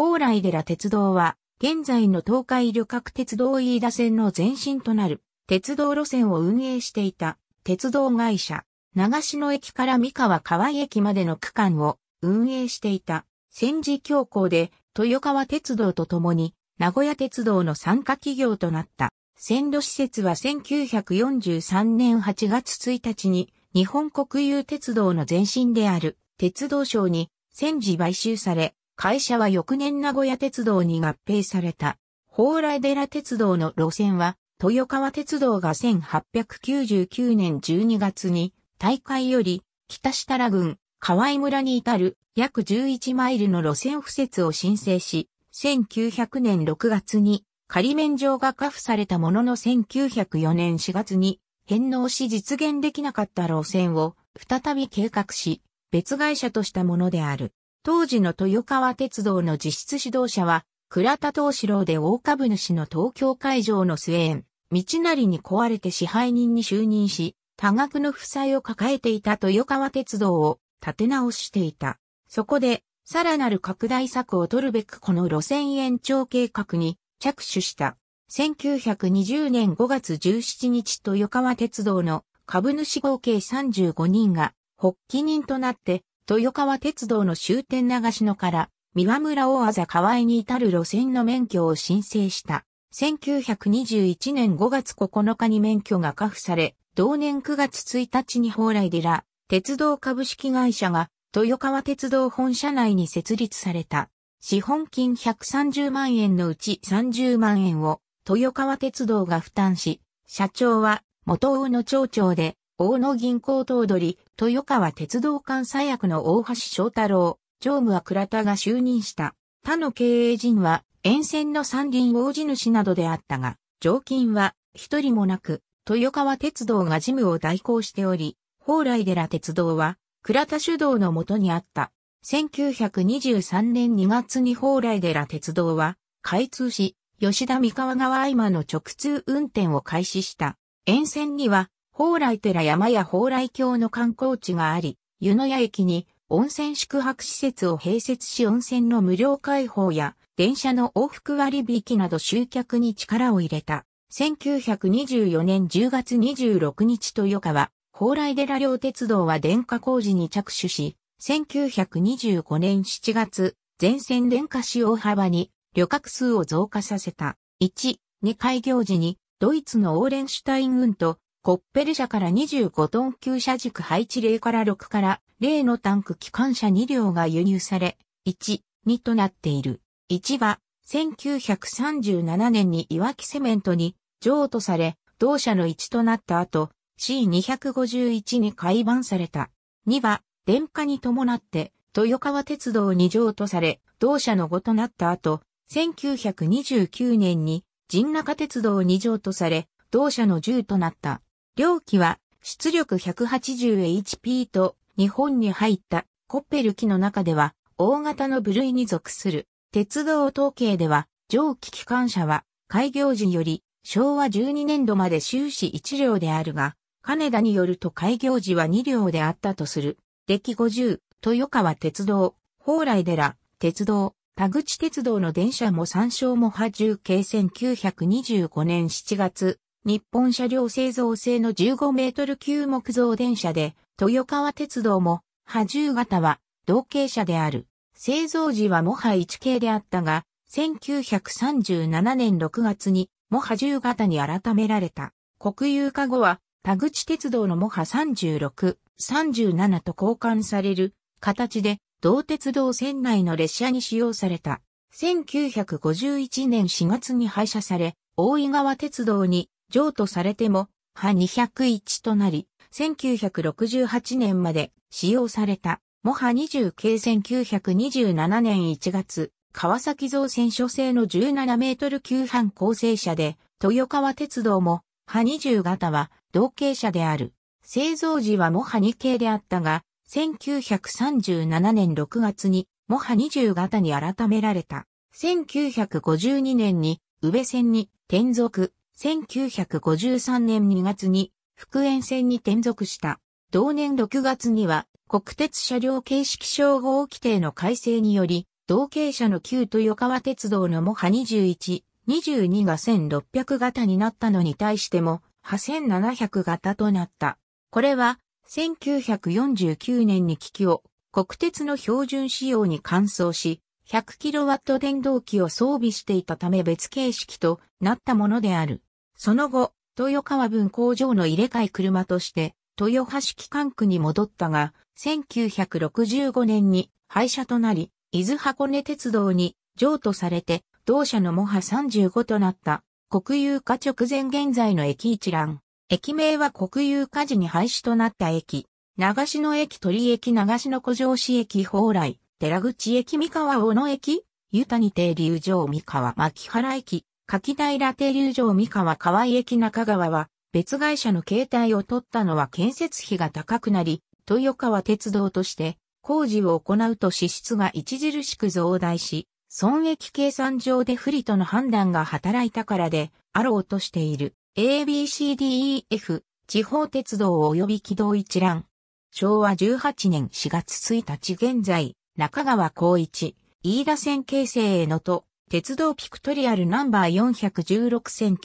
蓬莱寺鉄道は、現在の東海旅客鉄道飯田線の前身となる、鉄道路線を運営していた、鉄道会社、長篠駅から三河川井駅までの区間を運営していた、戦時強行で、豊川鉄道とともに、名古屋鉄道の参加企業となった。線路施設は1943年8月1日に日本国有鉄道の前身である鉄道省に戦時買収され会社は翌年名古屋鉄道に合併された。宝来寺鉄道の路線は、豊川鉄道が1899年12月に、大会より、北設楽郡、河合村に至る約11マイルの路線敷設を申請し、1900年6月に仮免状がカ付されたものの1904年4月に返納し実現できなかった路線を再び計画し、別会社としたものである。当時の豊川鉄道の実質指導者は、倉田東四郎で大株主の東京会場の末園、道なりに壊れて支配人に就任し、多額の負債を抱えていた豊川鉄道を立て直していた。そこで、さらなる拡大策を取るべくこの路線延長計画に着手した。1920年5月17日豊川鉄道の株主合計35人が発起人となって豊川鉄道の終点長篠から、三輪村大あ河川井に至る路線の免許を申請した。1921年5月9日に免許が下付され、同年9月1日に蓬莱寺、鉄道株式会社が豊川鉄道本社内に設立された。資本金130万円のうち30万円を豊川鉄道が負担し、社長は元尾の町長で大野銀行頭取、豊川鉄道監査役の大橋翔太郎、常務は倉田が就任した。他の経営陣は、沿線の三輪王子主などであったが、常勤は一人もなく、豊川鉄道が事務を代行しており、蓬莱寺鉄道は、倉田主導のもとにあった。1923年2月に蓬莱寺鉄道は、開通し、吉田三河川合間の直通運転を開始した。沿線には、蓬莱寺山や蓬莱峡の観光地があり、湯の屋駅に温泉宿泊施設を併設し温泉の無料開放や電車の往復割引など集客に力を入れた。1924年10月26日豊川、蓬莱寺両鉄道は電化工事に着手し、1925年7月、全線電化し大幅に旅客数を増加させた。1、2開業時にドイツのオーレンシュタイン運とコッペル車から25トン級車軸配置0から6から0のタンク機関車2両が輸入され、1、2となっている。1は、1937年に岩木セメントに譲渡され、同社の1となった後、C251 に改版された。2は、電化に伴って、豊川鉄道に譲渡され、同社の5となった後、1929年に、神中鉄道に譲渡され、同社の10となった。両機は出力 180HP と日本に入ったコッペル機の中では大型の部類に属する鉄道統計では蒸気機関車は開業時より昭和12年度まで終始1両であるが、金田によると開業時は2両であったとする。歴50、豊川鉄道、蓬莱寺、鉄道、田口鉄道の電車も参照も波重計1925年7月日本車両製造製の15メートル級木造電車で、豊川鉄道も、波重型は、同型車である。製造時はモハ1系であったが、1937年6月に、モハ10型に改められた。国有化後は、田口鉄道のモハ36、37と交換される形で、同鉄道線内の列車に使用された。1951年4月に廃車され、大井川鉄道に譲渡されても、派201となり、1968年まで使用された、モハ20系1927年1月、川崎造船所製の17メートル級半構成車で、豊川鉄道も、ハ20型は同型車である。製造時はモハ2系であったが、1937年6月にモハ20型に改められた。1952年に、宇部線に転属、1953年2月に福塩線に転属した。同年6月には国鉄車両形式称号規定の改正により、同型車の旧豊川鉄道のモハ21、22が1600型になったのに対しても、8700型となった。これは、1949年に機器を国鉄の標準仕様に換装し、100kW 電動機を装備していたため別形式となったものである。その後、豊川分工場の入れ替え車として、豊橋機関区に戻ったが、1965年に廃車となり、伊豆箱根鉄道に譲渡されて、同社のモハ35となった、国有化直前現在の駅一覧。駅名は国有化時に廃止となった駅。長篠駅鳥駅長篠古城市駅蓬莱、寺口駅三河小野駅、湯谷亭流場三河牧原駅、柿平停留場三河川井駅中川は、別会社の携帯を取ったのは建設費が高くなり、豊川鉄道として工事を行うと支出が著しく増大し、損益計算上で不利との判断が働いたからで、あろうとしている ABCDEF 地方鉄道及び軌道一覧。昭和18年4月1日現在、中川光一、飯田線形成へのと、鉄道ピクトリアルナンバー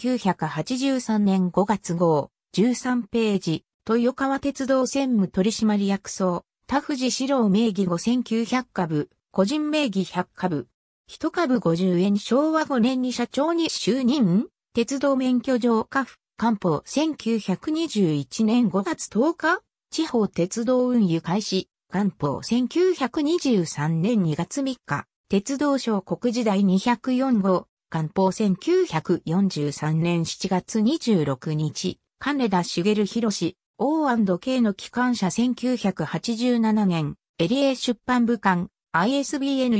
416983年5月号、13ページ、豊川鉄道専務取締役総、田藤四郎名義5900株、個人名義100株、1株50円昭和5年に社長に就任鉄道免許上下府、官報1921年5月10日地方鉄道運輸開始、官報1923年2月3日。鉄道省国時代204号、官報1943年7月26日、金田茂博 O&K の機関車1987年、エリエ出版部間、ISBN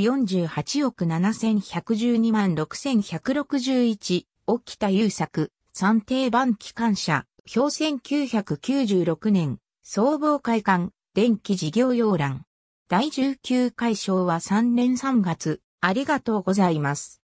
48億7112万6161、沖田優作、算定版機関車、表1996年、総合会館、電気事業要覧。第19回賞は3年3月、ありがとうございます。